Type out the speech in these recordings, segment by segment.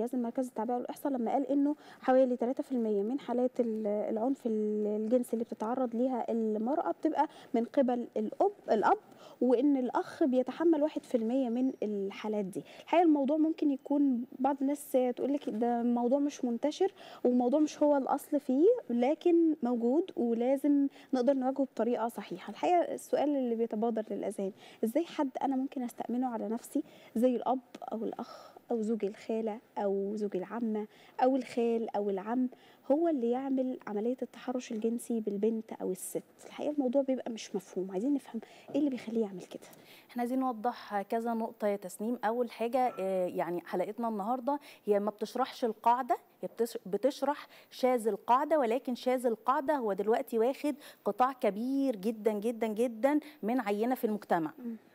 جهاز المركز التعبئه والاحصاء لما قال انه حوالي 3% من حالات العنف الجنسي اللي بتتعرض ليها المراه بتبقى من قبل الاب الاب وان الاخ بيتحمل 1% من الحالات دي الحقيقه الموضوع ممكن يكون بعض الناس تقول لك ده موضوع مش منتشر وموضوع مش هو الاصل فيه لكن موجود ولازم نقدر نواجهه بطريقه صحيحه الحقيقه السؤال اللي بيتبادر للاذهان ازاي حد انا ممكن استامنه على نفسي زي الاب او الاخ أو زوج الخالة أو زوج العمة أو الخال أو العم هو اللي يعمل عملية التحرش الجنسي بالبنت أو الست الحقيقة الموضوع بيبقى مش مفهوم عايزين نفهم إيه اللي بيخليه يعمل كده احنا عايزين نوضح كذا نقطة يا تسنيم أول حاجة آه، يعني حلقتنا النهاردة هي ما بتشرحش القاعدة هي بتشرح شاذ القاعده ولكن شاذ القاعده هو دلوقتي واخد قطاع كبير جدا جدا جدا من عينه في المجتمع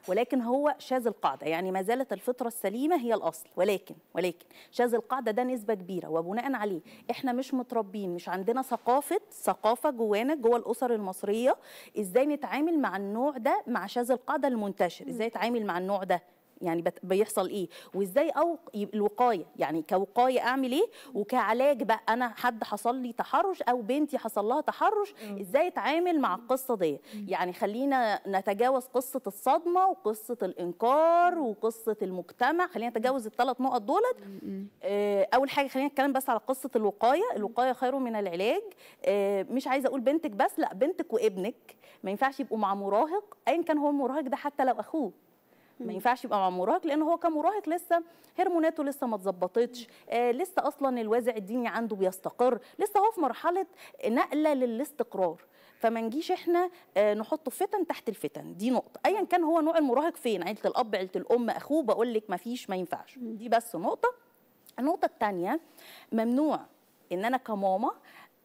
ولكن هو شاذ القاعده يعني ما زالت الفطره السليمه هي الاصل ولكن ولكن شاذ القاعده ده نسبه كبيره وبناء عليه احنا مش متربين مش عندنا ثقافه ثقافه جوانا جوه الاسر المصريه ازاي نتعامل مع النوع ده مع شاذ القاعده المنتشر ازاي نتعامل مع النوع ده يعني بيحصل ايه وازاي او الوقايه يعني كوقايه اعمل ايه وكعلاج بقى انا حد حصل لي تحرش او بنتي حصل لها تحرش ازاي اتعامل مع القصه دي يعني خلينا نتجاوز قصه الصدمه وقصه الانكار وقصه المجتمع خلينا نتجاوز الثلاث نقط دولت آه، اول حاجه خلينا نتكلم بس على قصه الوقايه الوقايه خير من العلاج آه، مش عايزه اقول بنتك بس لا بنتك وابنك ما ينفعش يبقوا مع مراهق ايا كان هو المراهق ده حتى لو اخوه ما ينفعش يبقى مع مراهق لان هو كمراهق لسه هرموناته لسه ما اتظبطتش آه لسه اصلا الوازع الديني عنده بيستقر لسه هو في مرحله نقله للاستقرار فما نجيش احنا آه، نحط فتن تحت الفتن دي نقطه ايا كان هو نوع المراهق فين عيله الاب عيله الام اخوه بقول لك ما فيش ما ينفعش دي بس نقطه النقطه الثانيه ممنوع ان انا كماما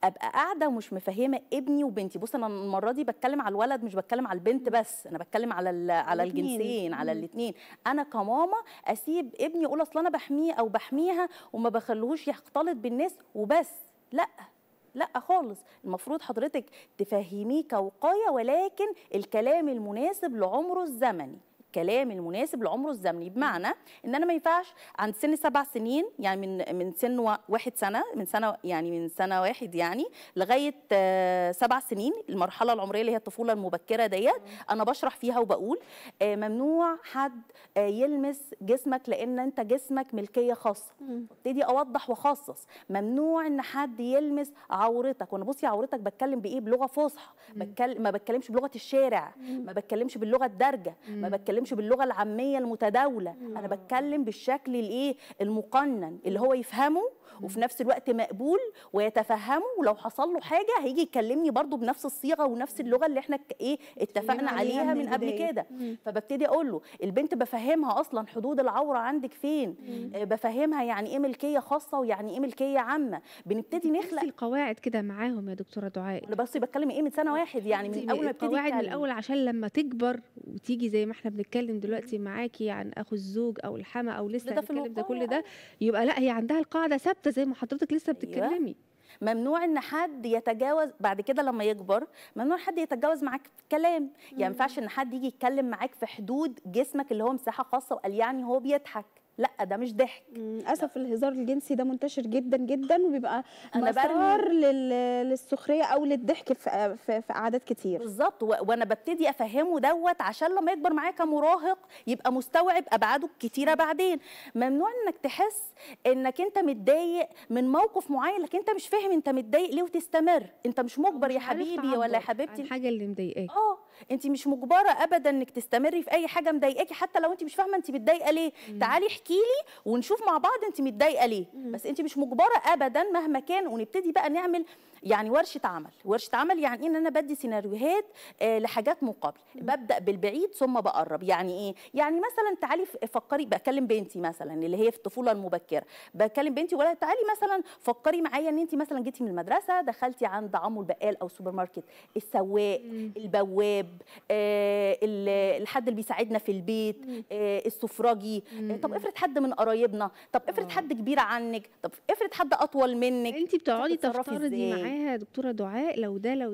ابقى قاعده ومش مفهمه ابني وبنتي بص انا المره دي بتكلم على الولد مش بتكلم على البنت بس انا بتكلم على على الجنسين على الاثنين انا كماما اسيب ابني اقول اصل انا بحميه او بحميها وما بخليهوش يختلط بالناس وبس لا لا خالص المفروض حضرتك تفهميه كوقايه ولكن الكلام المناسب لعمره الزمني الكلام المناسب لعمره الزمني بمعنى ان انا ما ينفعش عند سن سبع سنين يعني من من سن واحد سنه من سنه يعني من سنه واحد يعني لغايه آه، سبع سنين المرحله العمريه اللي هي الطفوله المبكره ديت انا بشرح فيها وبقول آه، ممنوع حد آه، يلمس جسمك لان انت جسمك ملكيه خاصه ابتدي اوضح واخصص ممنوع ان حد يلمس عورتك وانا بصي عورتك بتكلم بايه بلغه فصحى بتكلم ما بتكلمش بلغه الشارع ما بتكلمش باللغه الدارجه ما بتكلمش بتكلمش باللغه العاميه المتداوله انا بتكلم بالشكل الايه المقنن اللي هو يفهمه وفي نفس الوقت مقبول ويتفهمه ولو حصل له حاجه هيجي يكلمني برده بنفس الصيغه ونفس اللغه اللي احنا ايه اتفقنا عليها من قبل كده فببتدي اقول له البنت بفهمها اصلا حدود العوره عندك فين آه، بفهمها يعني ايه ملكيه خاصه ويعني ايه ملكيه عامه بنبتدي نخلق القواعد كده معاهم يا دكتوره دعاء انا بس بتكلم ايه من سنه آه، واحد يعني من اول ما ابتدي القواعد من الاول عشان لما تكبر وتيجي زي ما احنا بنتكلم دلوقتي معاكي عن اخو الزوج او الحما او لسه ده, ده كل ده يبقى لا هي عندها القاعده ثابته زي ما حضرتك لسه أيوة. بتتكلمي أيوة. ممنوع ان حد يتجاوز بعد كده لما يكبر ممنوع حد يتجاوز معاك كلام يعني ما ينفعش ان حد يجي يتكلم معاك في حدود جسمك اللي هو مساحه خاصه وقال يعني هو بيضحك لا ده مش ضحك للاسف الهزار الجنسي ده منتشر جدا جدا وبيبقى مسار لل... للسخريه او للضحك في, في... اعداد قعدات كتير بالظبط و... وانا ببتدي افهمه دوت عشان لما يكبر معايا كمراهق يبقى مستوعب ابعاده الكتيره بعدين ممنوع انك تحس انك انت متضايق من موقف معين لكن انت مش فاهم انت متضايق ليه وتستمر انت مش مجبر مش يا حبيبي ولا يا حبيبتي الحاجه اللي مضايقاك اه انت مش مجبره ابدا انك تستمري في اي حاجه مضايقاكي حتى لو انت مش فاهمه انت متضايقه ليه مم. تعالي احكي لي ونشوف مع بعض انت متضايقه ليه مم. بس انت مش مجبره ابدا مهما كان ونبتدي بقى نعمل يعني ورشه عمل ورشه عمل يعني ايه ان انا بدي سيناريوهات آه لحاجات مقابل ببدا بالبعيد ثم بقرب يعني ايه يعني مثلا تعالي فكري بكلم بنتي مثلا اللي هي في الطفوله المبكره بكلم بنتي ولا تعالي مثلا فكري معايا ان انت مثلا جيتي من المدرسه دخلتي عند عمو البقال او سوبر ماركت السواق البواب الاب آه، الحد اللي بيساعدنا في البيت آه، السفراجي طب افرض حد من قرايبنا طب افرض آه. حد كبير عنك طب افرض حد اطول منك انت بتقعدي تفترضي معاها دكتوره دعاء لو ده لو